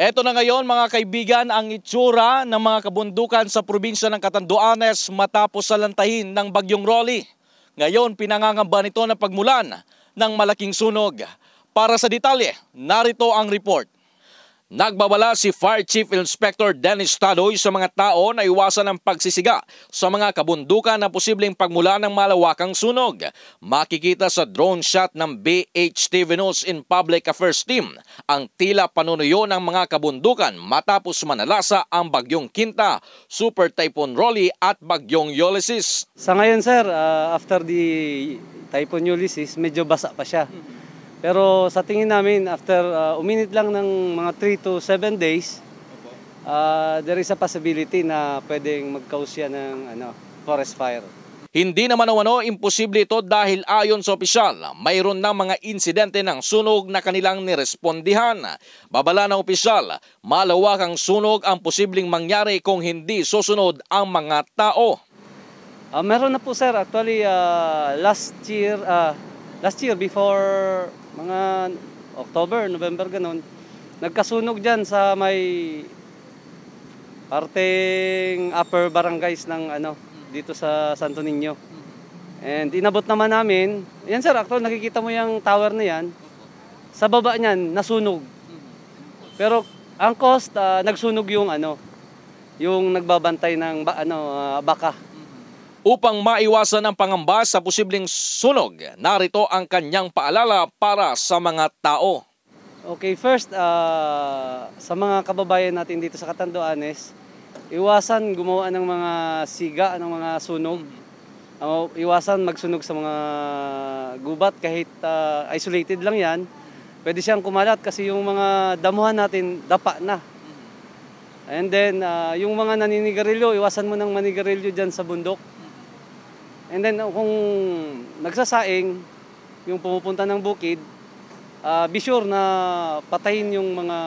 Eto na ngayon mga kaibigan ang itsura ng mga kabundukan sa probinsya ng Catanduanes matapos salantahin ng Bagyong Rolly. Ngayon pinangangamba nito ng pagmulan ng malaking sunog. Para sa detalye, narito ang report. Nagbabala si Fire Chief Inspector Dennis Tadoy sa mga tao na iwasan ang pagsisiga sa mga kabundukan na posibleng pagmula ng malawakang sunog. Makikita sa drone shot ng BHTV News in Public Affairs Team ang tila panunuyo ng mga kabundukan matapos manalasa ang Bagyong Kinta, Super Typhoon Rolly at Bagyong Ulysses. Sa ngayon sir, uh, after the Typhoon Ulysses, medyo basa pa siya. Pero sa tingin namin, after uh, uminit lang ng mga 3 to 7 days, uh, there is a possibility na pwedeng mag-cause siya ng ano, forest fire. Hindi naman umano imposible ito dahil ayon sa opisyal, mayroon na mga insidente ng sunog na kanilang nirespondihan. Babala ng opisyal, malawak ang sunog ang posibleng mangyari kung hindi susunod ang mga tao. Uh, meron na po sir, actually uh, last year, uh, last year before mga October, November ganun, nagkasunog diyan sa may parteng upper barangays ng ano dito sa Santo Niño. And inabot naman namin, yan sir, actual nakikita mo yung tower na yan, sa baba niyan, nasunog. Pero ang cost, uh, nagsunog yung ano, yung nagbabantay ng ba, ano, uh, baka. Upang maiwasan ang pangamba sa posibleng sunog, narito ang kanyang paalala para sa mga tao. Okay, first, uh, sa mga kababayan natin dito sa Katanduanes, iwasan gumawa ng mga siga, ng mga sunog. Uh, iwasan magsunog sa mga gubat kahit uh, isolated lang yan. Pwede siyang kumalat kasi yung mga damuhan natin, dapa na. And then, uh, yung mga naninigarilyo, iwasan mo ng manigarilyo dyan sa bundok. And then uh, kung nagsasaing, yung pumupunta ng bukid, uh, be sure na patayin yung mga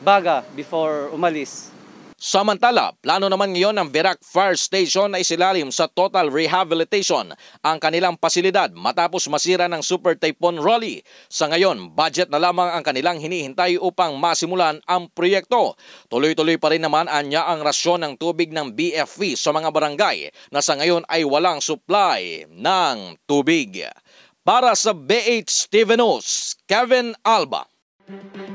baga before umalis. Samantala, plano naman ngayon ng Virac Fire Station na isilalim sa total rehabilitation ang kanilang pasilidad matapos masira ng Super Typhoon Rolly. Sa ngayon, budget na lamang ang kanilang hinihintay upang masimulan ang proyekto. Tuloy-tuloy pa rin naman anya ang rasyon ng tubig ng BFV sa mga barangay na sa ngayon ay walang supply ng tubig. Para sa BH TV News, Kevin Alba.